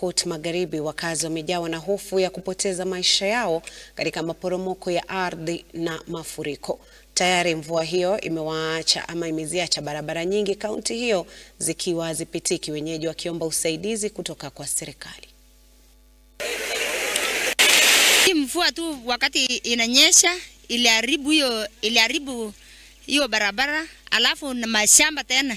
Pokot Magharibi, wakazi wamejawa na hofu ya kupoteza maisha yao katika maporomoko ya ardhi na mafuriko. Tayari mvua hiyo imewaacha ama imeziacha barabara nyingi kaunti hiyo zikiwa hazipitiki, wenyeji wakiomba usaidizi kutoka kwa serikali. Mvua tu wakati inanyesha iliharibu hiyo iliharibu hiyo barabara, alafu na mashamba tena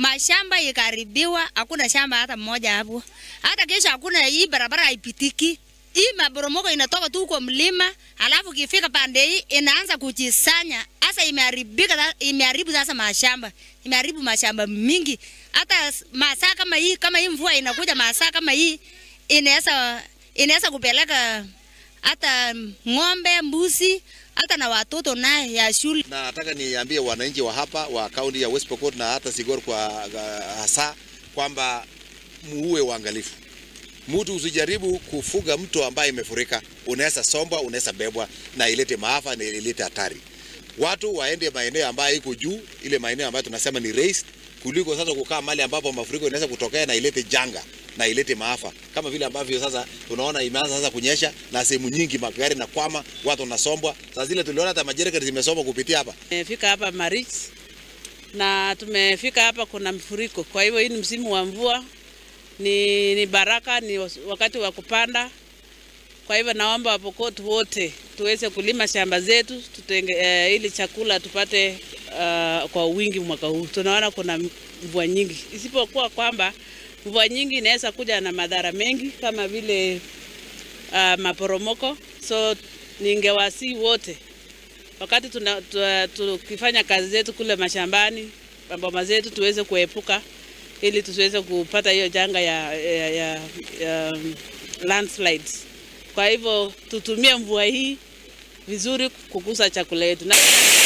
mashamba ikaribiwa, hakuna shamba hata mmoja hapo. Hata kesho hakuna hii barabara haipitiki. Hii maboromoko inatoka tu kwa mlima, alafu kifika pande hii inaanza kujisanya. Sasa imeharibika, imeharibu sasa mashamba, imeharibu mashamba mingi. Hata masaa kama hii, kama hii mvua inakuja, masaa kama hii inaweza inaweza kupeleka hata ng'ombe, mbuzi, hata na watoto naye ya shule. Na nataka niambie wananchi wa hapa wa kaunti ya West Pokot na hata Sigor kwa hasa kwamba muue uangalifu. Mtu usijaribu kufuga mto ambaye imefurika, unaweza sombwa, unaweza bebwa na ilete maafa na ilete hatari. Watu waende maeneo ambayo iko juu, ile maeneo ambayo tunasema ni raised, kuliko sasa kukaa mahali ambapo mafuriko inaweza kutokea na ilete janga na ilete maafa, kama vile ambavyo sasa tunaona imeanza sasa kunyesha na sehemu nyingi magari na kwama, watu wanasombwa. Sasa zile tuliona hata majereka zimesombwa kupitia hapa. Tumefika hapa Marich na tumefika hapa, kuna mfuriko, kwa hivyo hii ni msimu wa mvua, ni, ni baraka, ni wakati wa kupanda. Kwa hivyo naomba Wapokotu wote tuweze kulima shamba zetu tutenge, eh, ili chakula tupate uh, kwa wingi mwaka huu. Tunaona kuna mvua nyingi, isipokuwa kwamba Mvua nyingi inaweza kuja na madhara mengi kama vile uh, maporomoko. So ningewasi wote wakati tuna, tuna, tukifanya kazi zetu kule mashambani maboma zetu tuweze kuepuka ili tusiweze kupata hiyo janga ya, ya, ya, ya landslides. Kwa hivyo tutumie mvua hii vizuri kukusa chakula yetu na